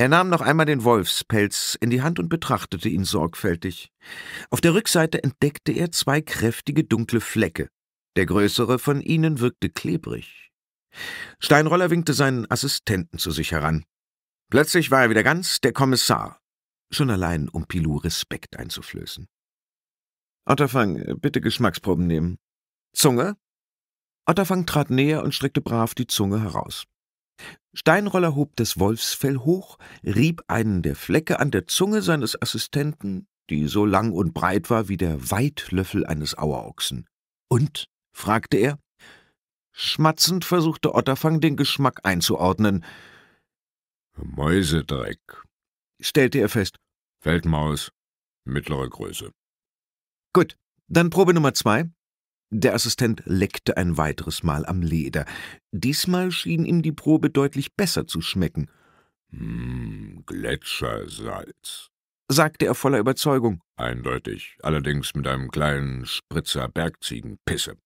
Er nahm noch einmal den Wolfspelz in die Hand und betrachtete ihn sorgfältig. Auf der Rückseite entdeckte er zwei kräftige dunkle Flecke. Der größere von ihnen wirkte klebrig. Steinroller winkte seinen Assistenten zu sich heran. Plötzlich war er wieder ganz der Kommissar, schon allein um Pilou Respekt einzuflößen. Otterfang, bitte Geschmacksproben nehmen. Zunge? Otterfang trat näher und streckte brav die Zunge heraus. Steinroller hob das Wolfsfell hoch, rieb einen der Flecke an der Zunge seines Assistenten, die so lang und breit war wie der Weitlöffel eines Auerochsen. Und? fragte er. Schmatzend versuchte Otterfang den Geschmack einzuordnen. Mäusedreck, stellte er fest. Feldmaus, mittlere Größe. Gut, dann Probe Nummer zwei. Der Assistent leckte ein weiteres Mal am Leder. Diesmal schien ihm die Probe deutlich besser zu schmecken. »Hm, Gletschersalz«, sagte er voller Überzeugung. »Eindeutig, allerdings mit einem kleinen Spritzer Bergziegenpisse.